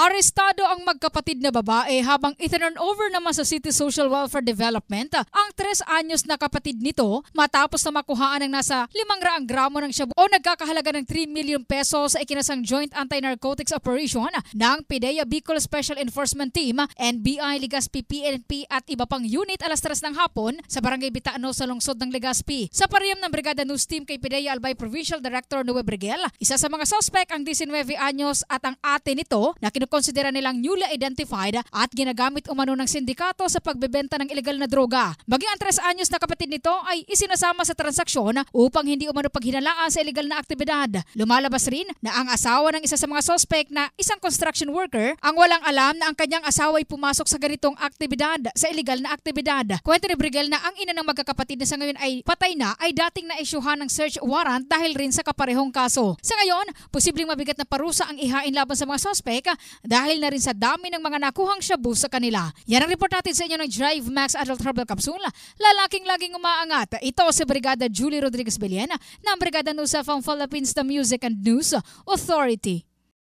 Arestado ang magkapatid na babae habang itinurn over naman sa City Social Welfare Development ang 3 anyos na kapatid nito matapos na makuhaan ng nasa 500 gramo ng shabu o nagkakahalaga ng 3 million pesos sa ikinasang Joint Anti-Narcotics Operation ng PIDEA Bicol Special Enforcement Team, NBI, Ligaspi, PNP at iba pang unit alas 3 ng hapon sa Barangay Bitaano sa lungsod ng Ligaspi. Sa pariyam ng Brigada News Team kay PIDEA Albay Provincial Director Noe Brigel, isa sa mga suspect ang 19 anyos at ang ate nito na kinukuha kinokonsidera nilang newly identified at ginagamit umano ng sindikato sa pagbebenta ng ilegal na droga. Maging ang 3 anyos na kapatid nito ay isinasama sa transaksyon upang hindi umano paghinalaan sa ilegal na aktibidad. Lumalabas rin na ang asawa ng isa sa mga sospek na isang construction worker ang walang alam na ang kanyang asawa ay pumasok sa ganitong aktibidad sa ilegal na aktibidad. Kwento ni Brigel na ang ina ng magkakapatid na sa ngayon ay patay na ay dating naisyuhan ng search warrant dahil rin sa kaparehong kaso. Sa ngayon, posibleng mabigat na parusa ang ihain laban sa mga sospek dahil na rin sa dami ng mga nakuhang shabu sa kanila. Yan ang report natin sa inyo ng Drive Max Adult Herbal Capsule. Lalaking laging umaangat. Ito si Brigada Julie Rodriguez Beliena ng Brigada Nusa from Philippines the Music and News Authority.